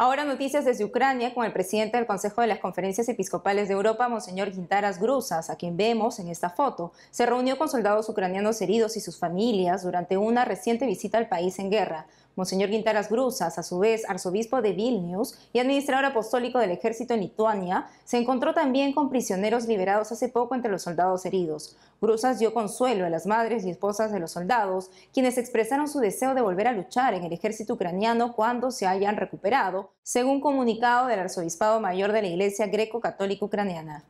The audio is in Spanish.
Ahora noticias desde Ucrania con el presidente del Consejo de las Conferencias Episcopales de Europa, Monseñor Gintaras Grusas, a quien vemos en esta foto. Se reunió con soldados ucranianos heridos y sus familias durante una reciente visita al país en guerra. Monseñor Gintaras Grusas, a su vez arzobispo de Vilnius y administrador apostólico del ejército en Lituania, se encontró también con prisioneros liberados hace poco entre los soldados heridos. Grusas dio consuelo a las madres y esposas de los soldados, quienes expresaron su deseo de volver a luchar en el ejército ucraniano cuando se hayan recuperado según comunicado del Arzobispado Mayor de la Iglesia Greco-Católica Ucraniana.